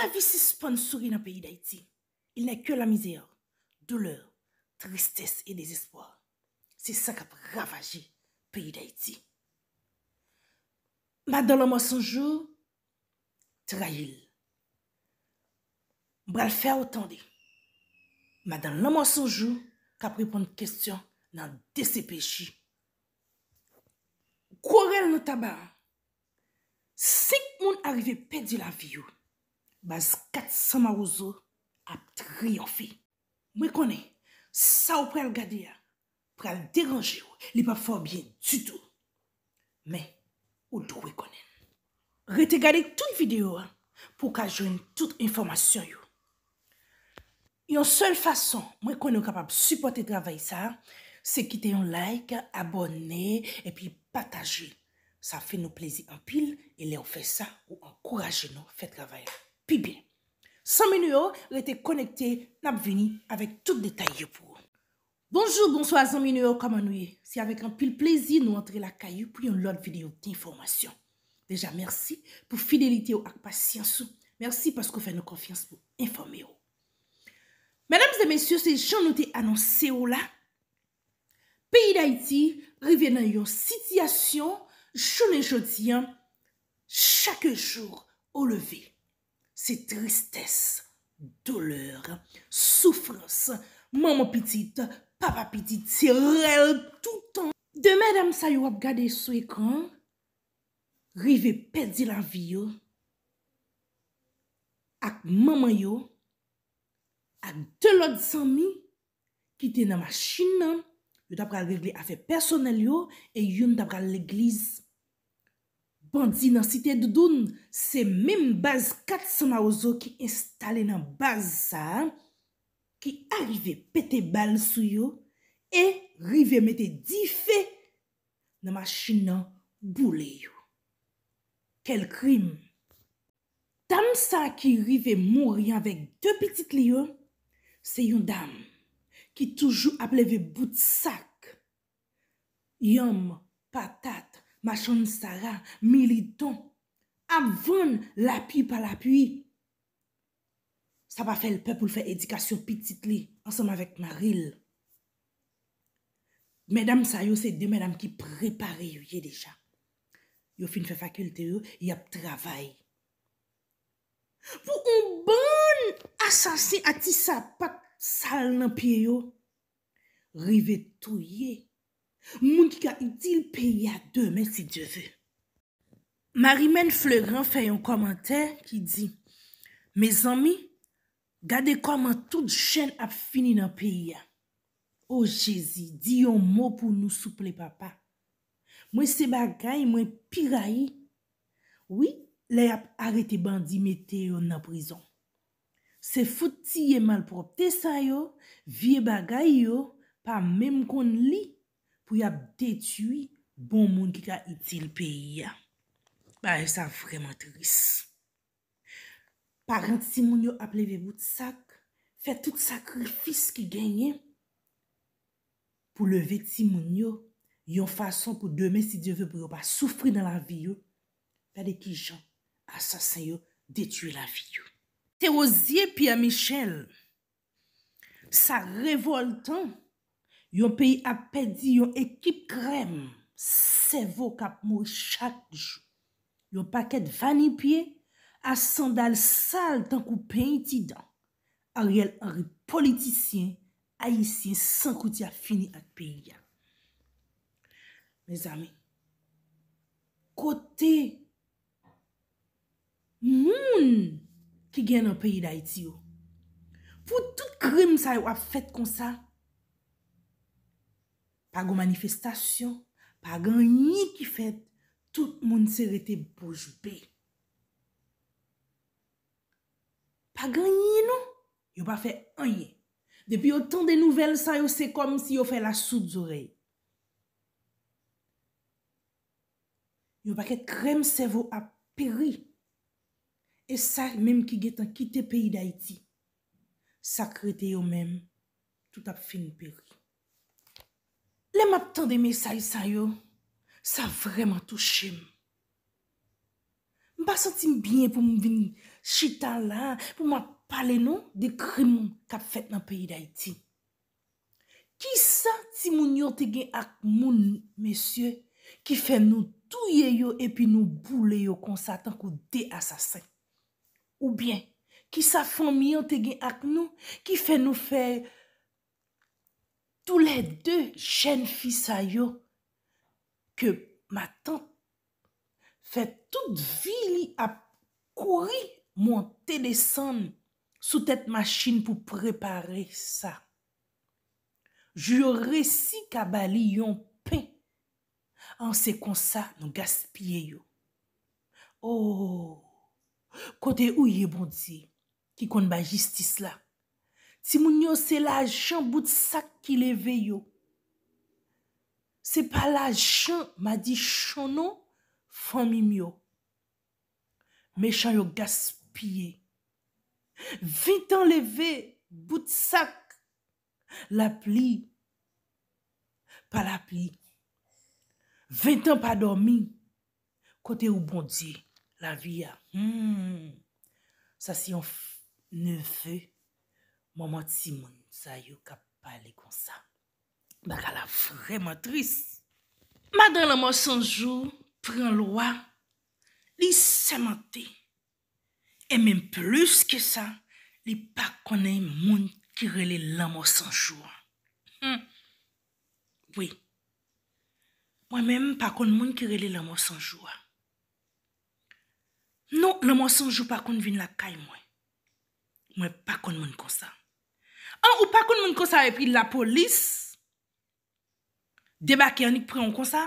La vi si spon souri nan peyi da iti. Il nè kyo la mizè, douleur, tristès e dezispoi. Si sa ka pravaje peyi da iti. Ma dan lò mò sonjou, trail. Bral fè ou tande. Ma dan lò mò sonjou, ka pripon kestyon nan desepèchi. Kourel nou taba. Sik moun arive pedi la vi yon. Bas kat sa marouzo ap triyofi. Mwen konen, sa ou pre al gade ya, pre al deranje ou, li pa fò bien tutou. Mwen, ou do we konen. Rete gade tout videyo an, pou ka joun tout informasyon yo. Yon sol fason mwen konen w kapap supporte travay sa, se kite yon like, abone, epi pataje. Sa fe nou plezi an pil, e le ou fe sa ou an kouraje nou fe travay an. Pi bin, zanmine yo rete konekte nabveni avek tout detay yo pou ou. Bonjour, bonsoi, zanmine yo, kamanwe. Si avek an pil plezi nou antre la kayo pou yon lot videyo di informasyon. Deja, mersi pou fidelite ou ak pasyansou. Mersi pasko fè nou konfians pou informe ou. Madame, zemensyo, se joun nou te anonse ou la, peyi da iti revenan yon sityasyon jounen jodyan chake joun ou levey. Se tristes, doler, soufrans, maman pitit, papa pitit, sirel, toutan. Deme dam sa yo ap gade sou ekon, rive pedi la vi yo, ak maman yo, ak telod sami, kite nan machin nan, yo dabra regle afe personel yo, e yon dabra l'egliz. pandi nan site doudoun, se mèm baz kat sema ouzo ki installe nan baz sa, ki arrive pete bal sou yo, e rive mette di fe, nan machin nan bou le yo. Kel krim, tam sa ki rive moun riyan vek te pitit li yo, se yon dam, ki toujou ap leve bout sak, yon patat, Ma chon sara, militon, avon la pi pa la pi. Sa pa fel pe pou l fe edikasyon pitit li, ansanman vek maril. Medam sa yo se de medam ki prepare yo ye deja. Yo fin fe fakulte yo, yap travay. Po ou bon asase ati sa pat sal nan pi yo, rive tou ye. Moun ki ka itil pe ya dè men si djè zè. Marimène Fleurant fè yon komantè ki di, Me zami, gade koman tout chen ap fini nan pe ya. O oh, Jezi, di yon mò pou nou souple papa. Mwen se bagay, mwen pira yi. Oui, lè ap arete bandi metè yon nan prizon. Se fouti yè malprop tè sa yo, vie bagay yo, pa mèm kon li. pou y ap detui bon moun ki ka itil peyi ya. Ba, e sa vreman tris. Paran ti moun yo ap leve vout sak, fe tout sakrifis ki genye, pou leve ti moun yo, yon fason pou demen si diyo ve pou yo pa soufri nan la vi yo, pale ki jan asasen yo detui la vi yo. Te oziye pi a Michel, sa revoltan, Yon peyi ap pedi, yon ekip krem sevo kap mou chak jou. Yon paket vanipye, as sandal sal tankou peyi ti dan. A riyel anri politisyen, a yisyen, san kouti ap fini ak peyi ya. Me zami, kote moun ki gen an peyi da iti yo. Fou tout krem sa yo ap fet konsa. pa goun manifestasyon, pa ganyi ki fet, tout moun se rete boujbe. Pa ganyi nou, yo pa fe anye. Depi yo ton de nouvel sa, yo se kom si yo fe la soud zorey. Yo pa ket krem sevo ap peri, e sa mèm ki get an kite peyi da iti, sakrete yo mèm, tout ap fin peri. Aten de mesay sa yo, sa vreman touche m. M pa sentim bine pou m vin chitan la, pou m ap pale non, nou de krim m kap fet nan peyi da iti. Ki sa ti moun yon te gen ak moun mesye ki fe nou touye yo epi nou boule yo konsa tan kou de asasen? Ou bien, ki sa fom yon te gen ak nou ki fe nou fe... Tou lè dè chèn fisa yo ke matan fè tout vili ap kouri montè desan sou tèt machin pou prepare sa. Jou resi kabali yon pen ansè kon sa nou gaspye yo. Oh, kote ou ye bondi ki kon ba jistis la. Ti moun yo se la jen bout sak ki leve yo. Se pa la jen, ma di chonon, fanmim yo. Mè chan yo gaspye. Vint an leve, bout sak, la pli, pa la pli. Vint an pa dormi, kote ou bondi, la vi ya. Hmm, sa si yon neveu. Mwen mot si mwen zayou kap pale kon sa. Mwen ka la freman tris. Mwen dan lèmò sanjou, pren lwa, li seman te. E men plus ke sa, li pa kone moun kirele lèmò sanjou. Hmm. Oui. Mwen menm pa kone moun kirele lèmò sanjou. Non, lèmò sanjou pa kone vin la kay mwen. Mwen pa kone moun kon sa. An ou pa kon moun konsa epi la polis, deba ki anik prey an konsa,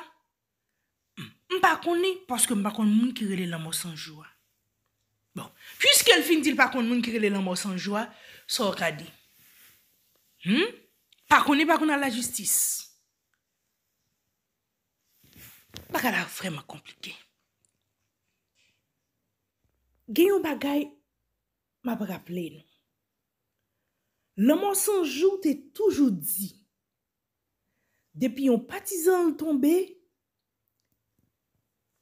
m pa koni, paske m pa kon moun ki rele la mou sanjoua. Bon, pwiske l fin til pa kon moun ki rele la mou sanjoua, so akadi. Hmm? Pa koni, pa kon a la justis. Bakal a frema komplike. Genyo bagay, m apakaple yon. Le monsanjou te toujou di, depi yon patizan l tombe,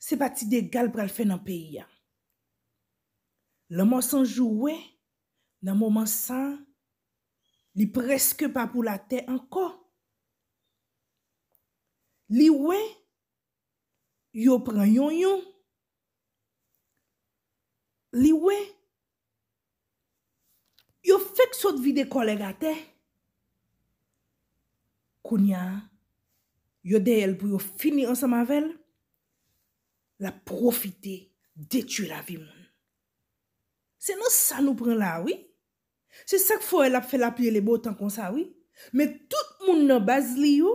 se pati de gal pral fe nan peya. Le monsanjou we, nan mou monsan, li preske pa pou la te anko. Li we, yo pran yon yon. Li we, yo fek sot vide kolega te. Kounya, yo dey el pou yo fini ansan mavel, la profite detu la vi moun. Se non sa nou pren la, oui, se sak fo el ap fe la pli lebo tan kon sa, oui, me tout moun nan baz li yo,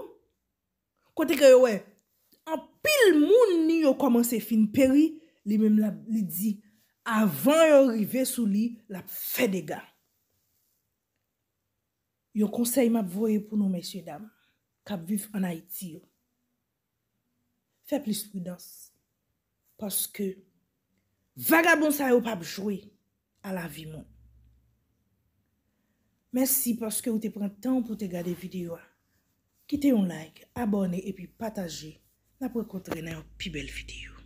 kote ke yo we, an pil moun ni yo komanse fin peri, li moun la li di, avan yo rive sou li, la fe dega. yon konsey map voye pou nou mesye dam, kap viv an Haiti yo. Fè plis fwidans, poske, vagabons a yo pap jwe, ala vi mon. Mersi poske ou te pren tan pou te gade videyo a. Kite yon like, abone, epi pataje, na pou ekotre nan yon pi bel videyo.